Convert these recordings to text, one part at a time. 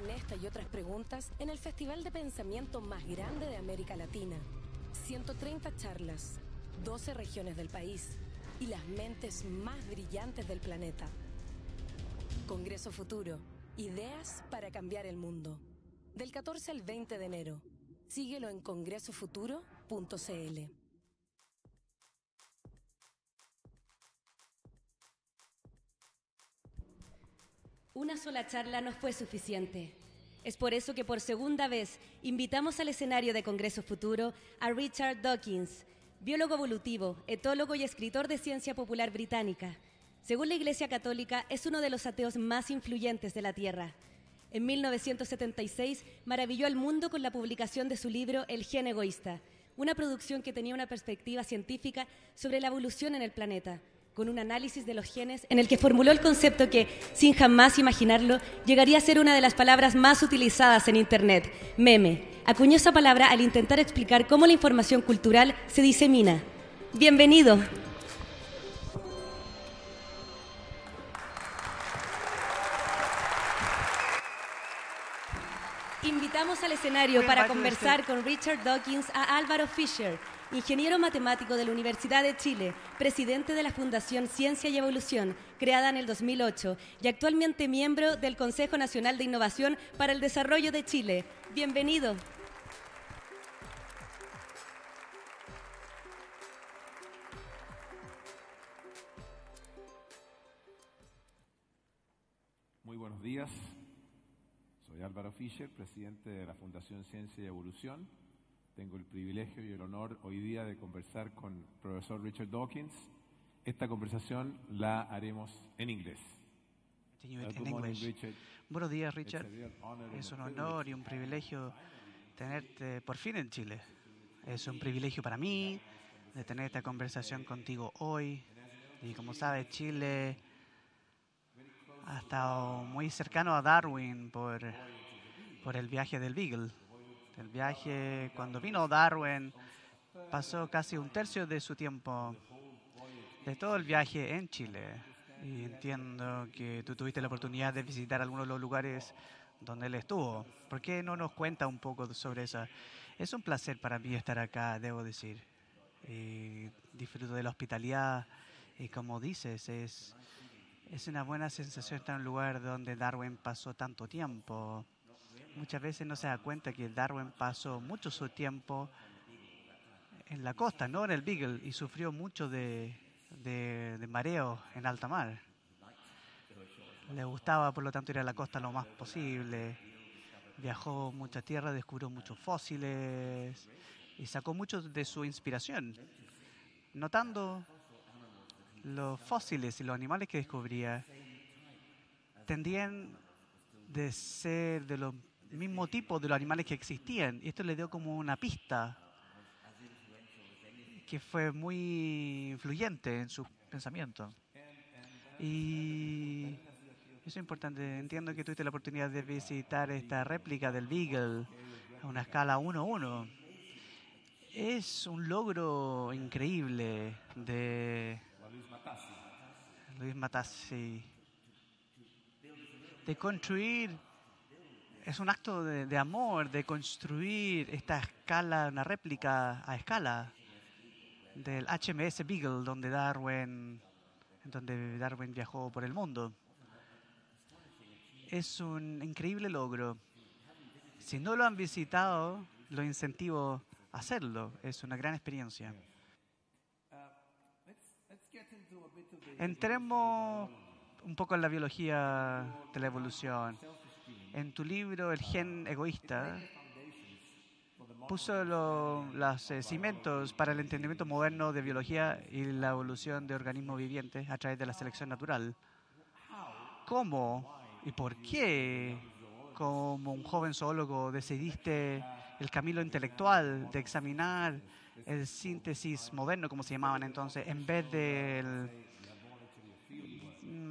con esta y otras preguntas en el Festival de Pensamiento más grande de América Latina. 130 charlas, 12 regiones del país y las mentes más brillantes del planeta. Congreso Futuro, ideas para cambiar el mundo. Del 14 al 20 de enero. Síguelo en congresofuturo.cl. Una sola charla no fue suficiente. Es por eso que por segunda vez invitamos al escenario de Congreso Futuro a Richard Dawkins, biólogo evolutivo, etólogo y escritor de ciencia popular británica. Según la Iglesia Católica, es uno de los ateos más influyentes de la Tierra. En 1976 maravilló al mundo con la publicación de su libro El gen egoísta, una producción que tenía una perspectiva científica sobre la evolución en el planeta con un análisis de los genes en el que formuló el concepto que, sin jamás imaginarlo, llegaría a ser una de las palabras más utilizadas en Internet, meme. Acuñó esa palabra al intentar explicar cómo la información cultural se disemina. Bienvenido. Invitamos al escenario para conversar con Richard Dawkins a Álvaro Fisher, ingeniero matemático de la Universidad de Chile, presidente de la Fundación Ciencia y Evolución, creada en el 2008, y actualmente miembro del Consejo Nacional de Innovación para el Desarrollo de Chile. Bienvenido. Muy buenos días. Soy Álvaro Fischer, presidente de la Fundación Ciencia y Evolución tengo el privilegio y el honor hoy día de conversar con el profesor Richard Dawkins. Esta conversación la haremos en inglés. Uh, Buenos días, Richard. Es un honor y un privilegio tenerte por fin en Chile. Es un privilegio para mí de tener esta conversación contigo hoy. Y como sabes, Chile ha estado muy cercano a Darwin por, por el viaje del Beagle. El viaje, cuando vino Darwin, pasó casi un tercio de su tiempo, de todo el viaje en Chile. Y entiendo que tú tuviste la oportunidad de visitar algunos de los lugares donde él estuvo. ¿Por qué no nos cuenta un poco sobre eso? Es un placer para mí estar acá, debo decir. Y disfruto de la hospitalidad y como dices, es, es una buena sensación estar en un lugar donde Darwin pasó tanto tiempo muchas veces no se da cuenta que Darwin pasó mucho su tiempo en la costa, no en el Beagle, y sufrió mucho de, mareo en alta mar. Le gustaba, por lo tanto, ir a la costa lo más posible. Viajó mucha tierra, descubrió muchos fósiles y sacó mucho de su inspiración, notando los fósiles y los animales que descubría. Tendían de ser de los mismo tipo de los animales que existían. Y esto le dio como una pista que fue muy influyente en su pensamiento. Y eso es importante. Entiendo que tuviste la oportunidad de visitar esta réplica del Beagle a una escala 1-1. Es un logro increíble de Luis Matassi de construir es un acto de, amor, de construir esta escala, una réplica a escala del HMS Beagle, donde Darwin, donde Darwin viajó por el mundo. Es un increíble logro. Si no lo han visitado, lo incentivo a hacerlo. Es una gran experiencia. Entremos un poco en la biología de la evolución en tu libro El gen egoísta, puso los, eh, cimientos para el entendimiento moderno de biología y la evolución de organismos vivientes a través de la selección natural. ¿Cómo y por qué, como un joven zoólogo, decidiste el camino intelectual de examinar el síntesis moderno, como se llamaban entonces, en vez del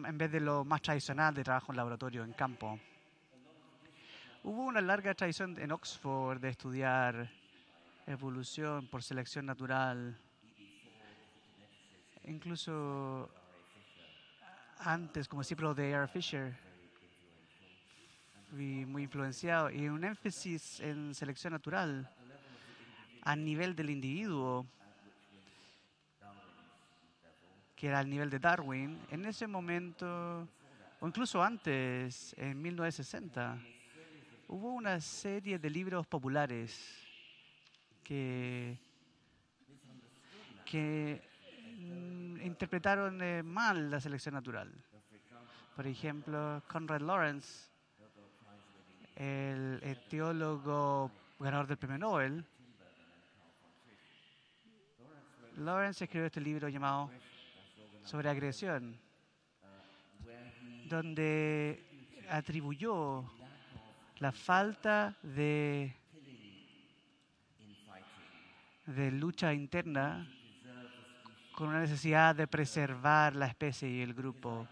en vez de lo más tradicional de trabajo en laboratorio, en campo? Hubo una larga tradición en Oxford de estudiar evolución por selección natural. Incluso antes, como discípulo de A.R. Fisher, fui muy influenciado y un énfasis en selección natural a nivel del individuo, que era el nivel de Darwin, en ese momento, o incluso antes, en 1960 hubo una serie de libros populares que, mm, interpretaron eh, mal la selección natural. Por ejemplo, Conrad Lawrence, el teólogo ganador del premio Nobel, Lawrence escribió este libro llamado Sobre agresión, donde atribuyó la falta de, de lucha interna con una necesidad de preservar la especie y el grupo.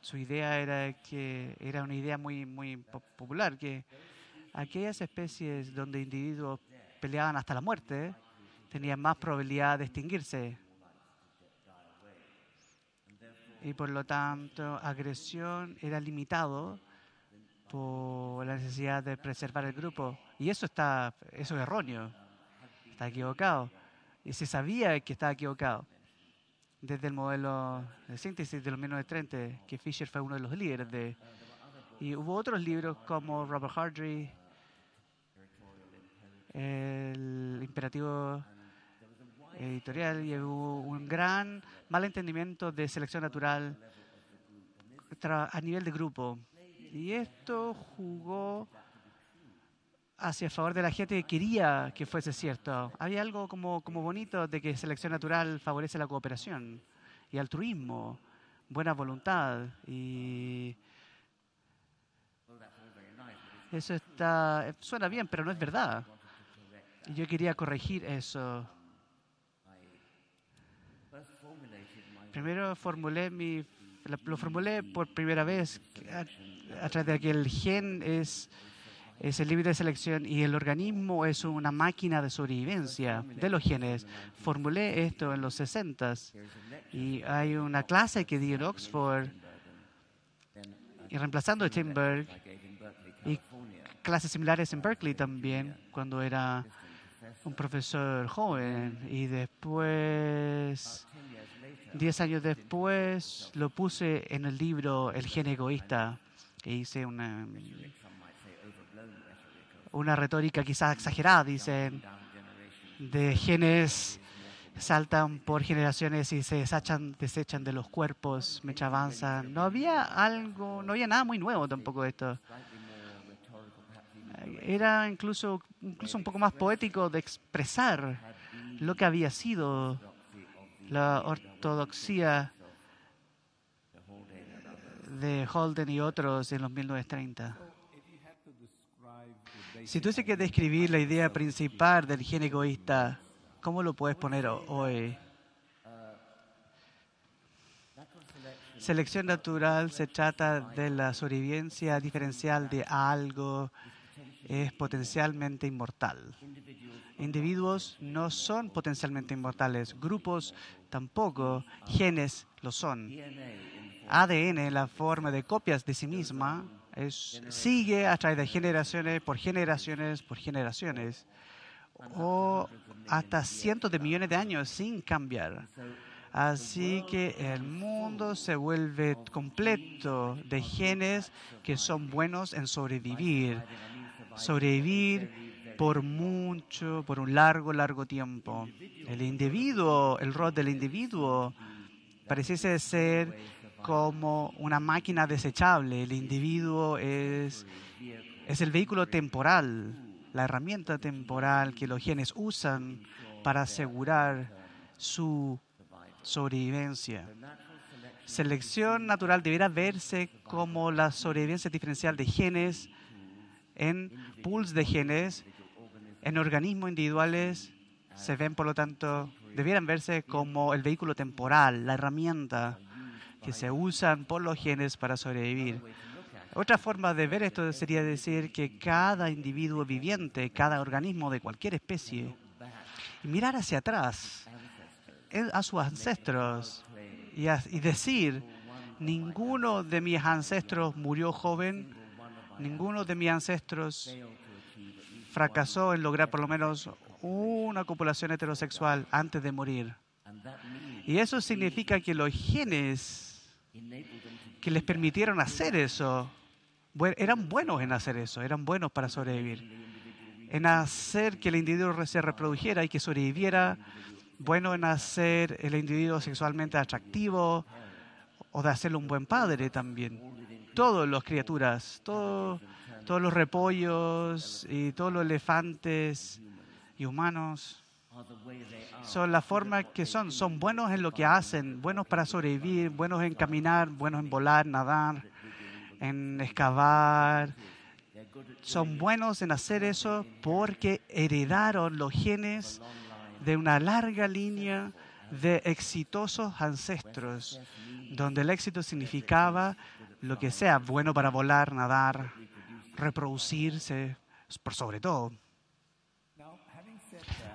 Su idea era que era una idea muy, muy popular, que aquellas especies donde individuos peleaban hasta la muerte tenían más probabilidad de extinguirse. Y por lo tanto, agresión era limitado por la necesidad de preservar el grupo. Y eso, está, eso es erróneo, está equivocado. Y se sabía que estaba equivocado desde el modelo de síntesis de los 1930, que Fisher fue uno de los líderes de... Y hubo otros libros como Robert Hardy, el imperativo editorial y hubo un gran malentendimiento de selección natural a nivel de grupo y esto jugó hacia favor de la gente que quería que fuese cierto. Había algo como, como bonito de que selección natural favorece la cooperación y altruismo, buena voluntad. Y eso está, suena bien, pero no es verdad. Y yo quería corregir eso. Primero formulé mi, lo formulé por primera vez a través de que el gen es, el libre de selección y el organismo es una máquina de sobrevivencia de los genes. Formulé esto en los 60 y hay una clase que di en Oxford y reemplazando a Timberg y clases similares en Berkeley también cuando era un profesor joven y después, diez años después, lo puse en el libro El gen egoísta que hice una, mm, una retórica quizás exagerada, dicen, de genes saltan por generaciones y se desechan de los cuerpos, mecha No había algo, no había nada muy nuevo tampoco esto. Era incluso, incluso un poco más poético de expresar lo que había sido la ortodoxia de Holden y otros en los 1930. Si tuviese que describir la idea principal del gen egoísta, ¿cómo lo puedes poner hoy? Selección natural se trata de la sobrevivencia diferencial de algo es potencialmente inmortal. Individuos no son potencialmente inmortales, grupos tampoco, genes lo son. ADN, la forma de copias de sí misma, sigue a través de generaciones, por generaciones, por generaciones, o hasta cientos de millones de años sin cambiar. Así que el mundo se vuelve completo de genes que son buenos en sobrevivir, sobrevivir por mucho, por un largo, largo tiempo. El individuo, el rol del individuo pareciese ser como una máquina desechable. El individuo es, es el vehículo temporal, la herramienta temporal que los genes usan para asegurar su sobrevivencia. Selección natural debería verse como la sobrevivencia diferencial de genes en pools de genes, en organismos individuales, se ven, por lo tanto, debieran verse como el vehículo temporal, la herramienta que se usan por los genes para sobrevivir. Otra forma de ver esto sería decir que cada individuo viviente, cada organismo de cualquier especie, y mirar hacia atrás a sus ancestros y, decir, ninguno de mis ancestros murió joven, ninguno de mis ancestros fracasó en lograr por lo menos una copulación heterosexual antes de morir. Y eso significa que los genes que les permitieron hacer eso. Eran buenos en hacer eso, eran buenos para sobrevivir. En hacer que el individuo se reprodujera y que sobreviviera, bueno en hacer el individuo sexualmente atractivo o de hacerle un buen padre también. Todas las criaturas, todos los repollos y todos los elefantes y humanos son la forma que son. Son buenos en lo que hacen, buenos para sobrevivir, buenos en caminar, buenos en volar, nadar, en excavar. Son buenos en hacer eso porque heredaron los genes de una larga línea de exitosos ancestros, donde el éxito significaba lo que sea, bueno para volar, nadar, reproducirse, por sobre todo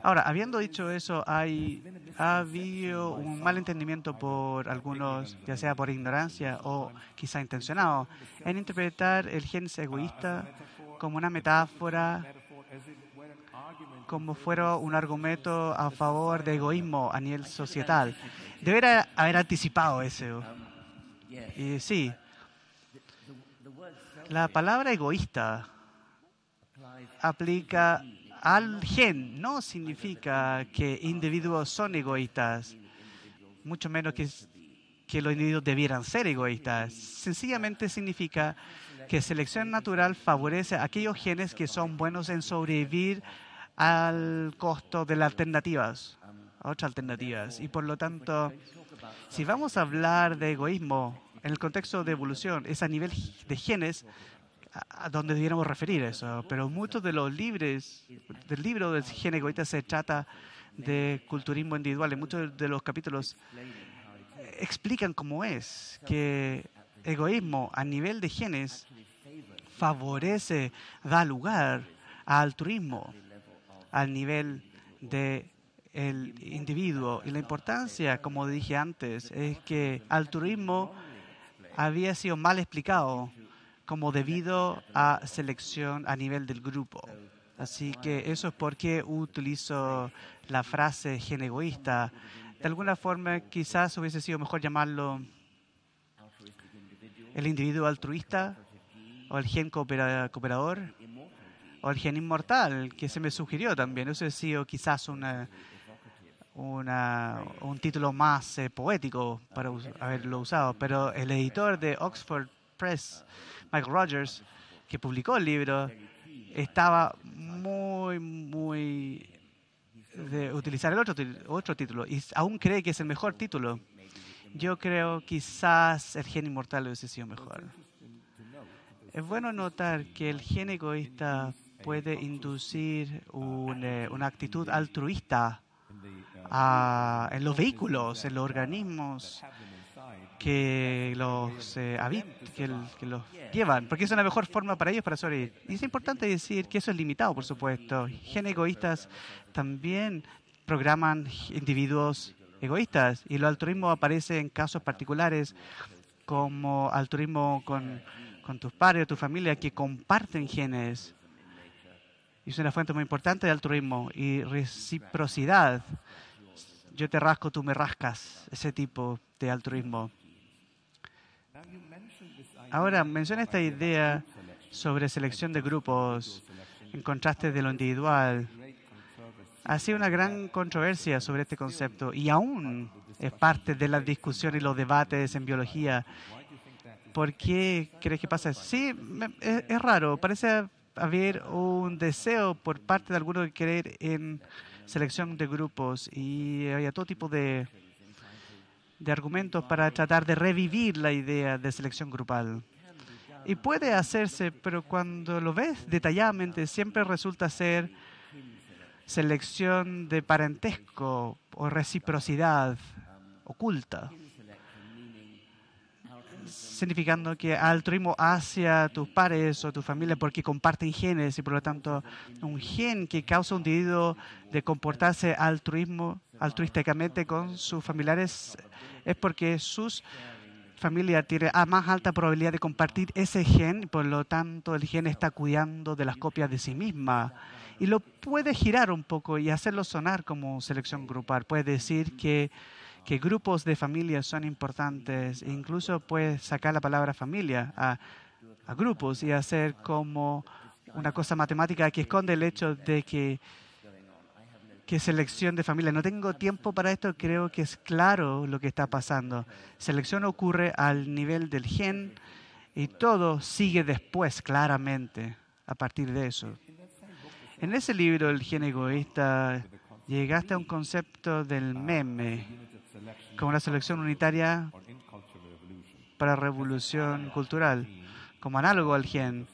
Ahora, habiendo dicho eso, hay, ha habido un mal entendimiento por algunos, ya sea por ignorancia o quizá intencionado, en interpretar el gen egoísta como una metáfora, como fuera un argumento a favor de egoísmo a nivel societal. Debería haber anticipado eso. Y sí, la palabra egoísta aplica al gen no significa que individuos son egoístas, mucho menos que, que los individuos debieran ser egoístas. Sencillamente significa que selección natural favorece a aquellos genes que son buenos en sobrevivir al costo de las alternativas, otras alternativas. Y por lo tanto, si vamos a hablar de egoísmo en el contexto de evolución, es a nivel de genes, a dónde debiéramos referir eso, pero muchos de los libros del libro del higiene egoísta se trata de culturismo individual. y muchos de los capítulos explican cómo es que egoísmo a nivel de genes favorece, da lugar al altruismo, al nivel de individuo. Y la importancia, como dije antes, es que altruismo había sido mal explicado como debido a selección a nivel del grupo. Así que eso es por qué utilizo la frase gen egoísta. De alguna forma, quizás hubiese sido mejor llamarlo el individuo altruista o el gen cooperador o el gen inmortal, que se me sugirió también. Eso ha sido quizás una, un título más eh, poético para haberlo usado. Pero el editor de Oxford Press, Michael Rogers, que publicó el libro, estaba muy, muy de utilizar el otro, otro título y aún cree que es el mejor título. Yo creo quizás el gen inmortal hubiese sido mejor. Es bueno notar que el gen egoísta puede inducir eh, una, actitud altruista ah, en los vehículos, en los organismos que los, eh, que, los llevan, porque es una mejor forma para ellos para sobrevivir. Y es importante decir que eso es limitado, por supuesto. Genes egoístas también programan individuos egoístas y el altruismo aparece en casos particulares como altruismo con, con tus padres o tu familia que comparten genes. Y Es una fuente muy importante de altruismo y reciprocidad. Yo te rasco, tú me rascas, ese tipo de altruismo. Ahora menciona esta idea sobre selección de grupos en contraste de lo individual. Ha sido una gran controversia sobre este concepto y aún es parte de la discusión y los debates en biología. ¿Por qué crees que pasa eso? Sí, es, raro. Parece haber un deseo por parte de algunos de creer en selección de grupos y había todo tipo de de argumentos para tratar de revivir la idea de selección grupal. Y puede hacerse, pero cuando lo ves detalladamente, siempre resulta ser selección de parentesco o reciprocidad oculta, significando que altruismo hacia tus pares o tu familia porque comparten genes y por lo tanto un gen que causa un individuo de comportarse altruismo altruísticamente con sus familiares es porque sus familia tiene a más alta probabilidad de compartir ese gen, por lo tanto el gen está cuidando de las copias de sí misma y lo puede girar un poco y hacerlo sonar como selección grupal. Puede decir que, grupos de familias son importantes, e incluso puede sacar la palabra familia a grupos y hacer como una cosa matemática que esconde el hecho de que que selección de familia. No tengo tiempo para esto, creo que es claro lo que está pasando. Selección ocurre al nivel del gen y todo sigue después, claramente, a partir de eso. En ese libro, El gen egoísta, llegaste a un concepto del meme, como la selección unitaria para revolución cultural, como análogo al gen,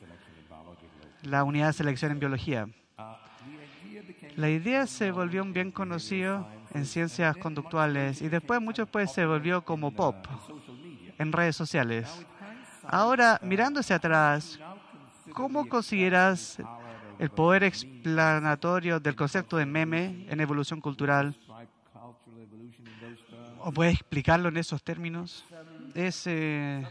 la unidad de selección en biología. La idea se volvió un bien conocido en ciencias conductuales y después mucho después pues se volvió como pop en redes sociales. Ahora, mirándose atrás, ¿cómo consideras el poder explanatorio del concepto de meme en evolución cultural? ¿O puedes explicarlo en esos términos? Es eh,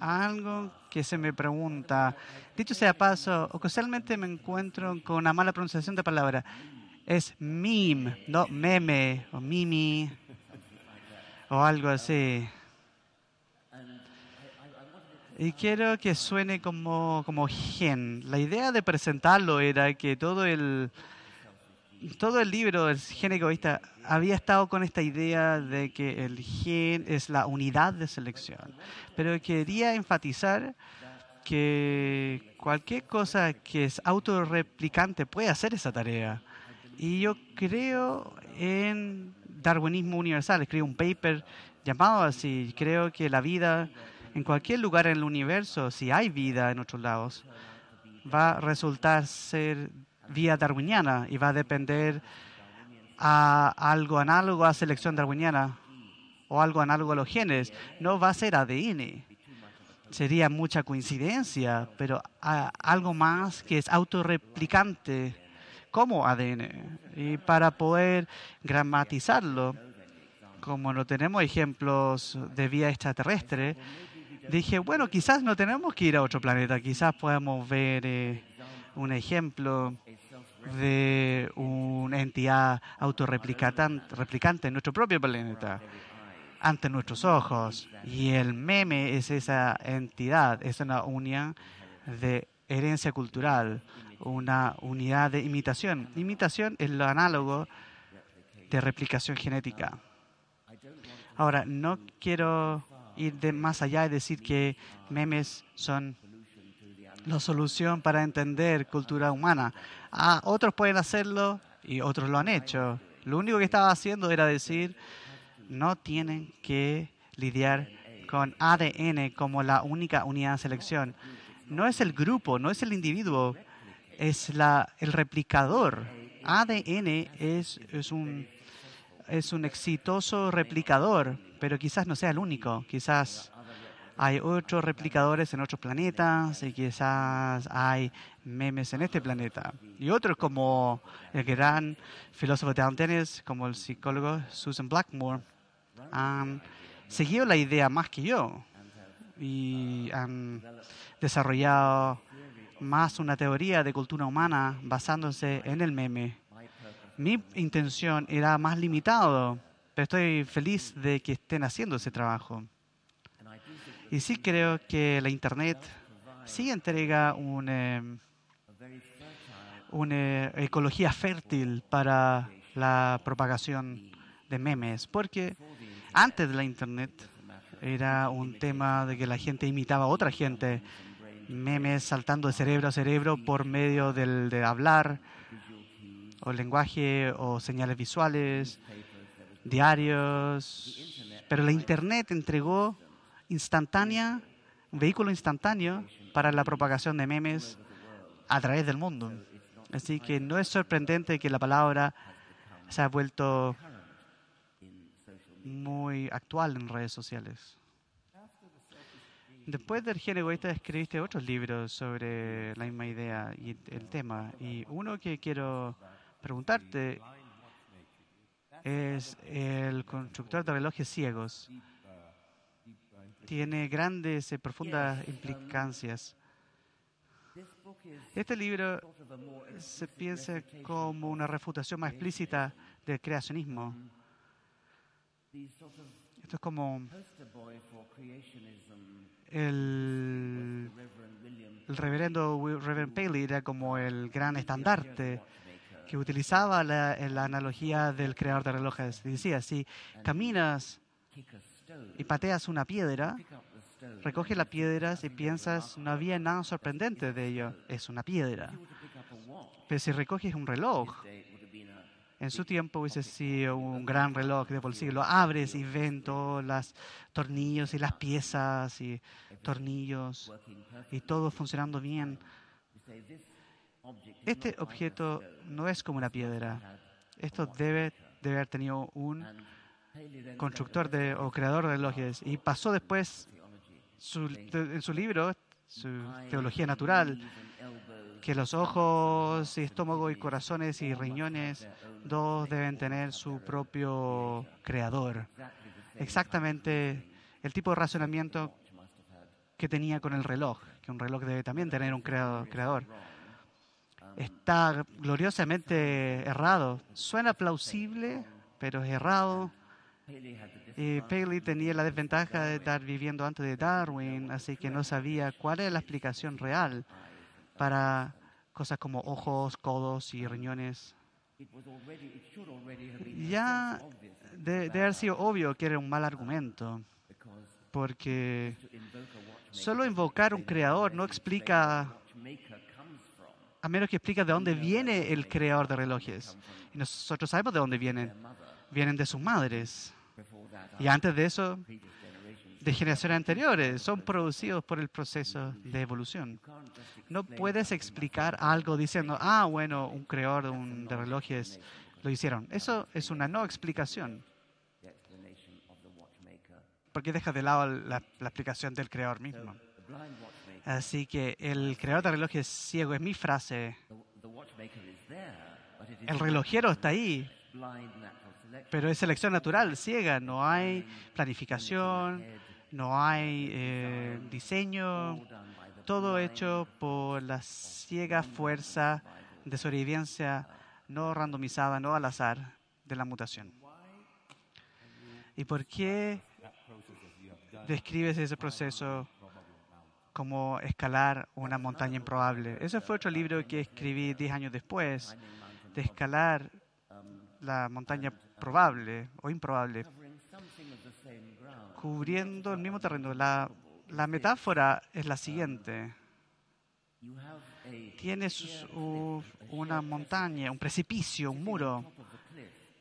algo que se me pregunta. Dicho sea paso, ocasionalmente me encuentro con una mala pronunciación de palabra es meme, no meme o mimi o algo así. Y quiero que suene como, gen. La idea de presentarlo era que todo el, todo el libro del gen egoísta había estado con esta idea de que el gen es la unidad de selección. Pero quería enfatizar que cualquier cosa que es autorreplicante puede hacer esa tarea. Y yo creo en darwinismo universal. Escribí un paper llamado así. Creo que la vida en cualquier lugar en el universo, si hay vida en otros lados, va a resultar ser vía darwiniana y va a depender a algo análogo a selección darwiniana o algo análogo a los genes. No va a ser ADN. Sería mucha coincidencia, pero algo más que es autorreplicante como ADN. Y para poder gramatizarlo, como no tenemos ejemplos de vía extraterrestre, dije, bueno, quizás no tenemos que ir a otro planeta, quizás podemos ver eh, un ejemplo de una entidad autorreplicante en nuestro propio planeta, ante nuestros ojos. Y el meme es esa entidad, es una unión de herencia cultural una unidad de imitación. Imitación es lo análogo de replicación genética. Ahora, no quiero ir de más allá y decir que memes son la solución para entender cultura humana. otros pueden hacerlo y otros lo han hecho. Lo único que estaba haciendo era decir, no tienen que lidiar con ADN como la única unidad de selección. No es el grupo, no es el individuo es la, el replicador. ADN es, un, exitoso replicador, pero quizás no sea el único. Quizás hay otros replicadores en otros planetas y quizás hay memes en este planeta. Y otros como el gran filósofo de Dennis, como el psicólogo Susan Blackmore, han seguido la idea más que yo y han desarrollado más una teoría de cultura humana basándose en el meme. Mi intención era más limitado, pero estoy feliz de que estén haciendo ese trabajo. Y sí creo que la Internet sí entrega eh, una ecología fértil para la propagación de memes, porque antes de la Internet era un tema de que la gente imitaba a otra gente memes saltando de cerebro a cerebro por medio del, de hablar, o lenguaje, o señales visuales, diarios. Pero la Internet entregó instantánea, un vehículo instantáneo para la propagación de memes a través del mundo. Así que no es sorprendente que la palabra se ha vuelto muy actual en redes sociales. Después del Gen Egoísta escribiste otros libros sobre la misma idea y el tema. Y uno que quiero preguntarte es el constructor de relojes ciegos. Tiene grandes y profundas implicancias. Este libro se piensa como una refutación más explícita del creacionismo. Esto es como el, el reverendo Reverend Paley era como el gran estandarte que utilizaba la, analogía del creador de relojes. Decía, si caminas y pateas una piedra, recoges la piedra y piensas, no había nada sorprendente de ello, es una piedra. Pero si recoges un reloj en su tiempo hubiese sido un gran reloj de bolsillo. Lo abres y ven todos los tornillos y las piezas y tornillos y todo funcionando bien. Este objeto no es como una piedra. Esto debe, haber tenido un constructor o creador de relojes. Y pasó después en su libro, su teología natural que los ojos, y estómago y corazones y riñones, dos deben tener su propio creador. Exactamente el tipo de razonamiento que tenía con el reloj, que un reloj debe también tener un creador. Está gloriosamente errado. Suena plausible, pero es errado. Y eh, Paley tenía la desventaja de estar viviendo antes de Darwin, así que no sabía cuál era la explicación real para cosas como ojos, codos y riñones. Ya debe de haber sido obvio que era un mal argumento, porque solo invocar un creador no explica, a menos que explica de dónde viene el creador de relojes. Y nosotros sabemos de dónde vienen. Vienen de sus madres. Y antes de eso, de generaciones anteriores, son producidos por el proceso de evolución. No puedes explicar algo diciendo, ah, bueno, un creador de, relojes lo hicieron. Eso es una no explicación, porque deja de lado la, la explicación del creador mismo. Así que el creador de relojes ciego es mi frase. El relojero está ahí, pero es selección natural, ciega, no hay planificación, no hay eh, diseño, todo hecho por la ciega fuerza de sobrevivencia no randomizada, no al azar de la mutación. ¿Y por qué describes ese proceso como escalar una montaña improbable? Ese fue otro libro que escribí diez años después, de escalar la montaña probable o improbable cubriendo el mismo terreno. La, metáfora es la siguiente. Tienes una montaña, un precipicio, un muro.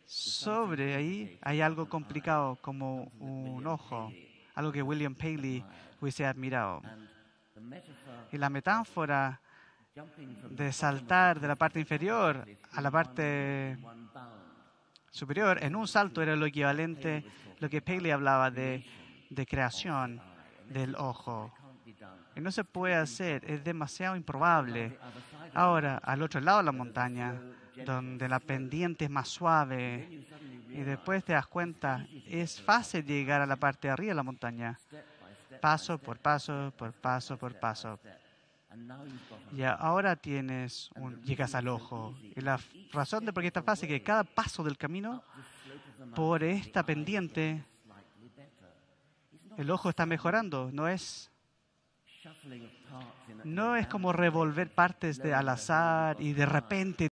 Sobre ahí hay algo complicado como un ojo, algo que William Paley hubiese admirado. Y la metáfora de saltar de la parte inferior a la parte superior, en un salto era lo equivalente, eh, lo que Paley hablaba de, de creación del ojo. Y no se puede hacer, es demasiado improbable. Ahora, al otro lado de la montaña, donde la pendiente es más suave, y después te das cuenta, es fácil llegar a la parte de arriba de la montaña, paso por paso, por paso, por paso. Y ahora tienes llegas al ojo. Y la razón de por qué esta fase es que cada paso del camino, por esta pendiente, el ojo está mejorando. No es, no es como revolver partes de al azar y de repente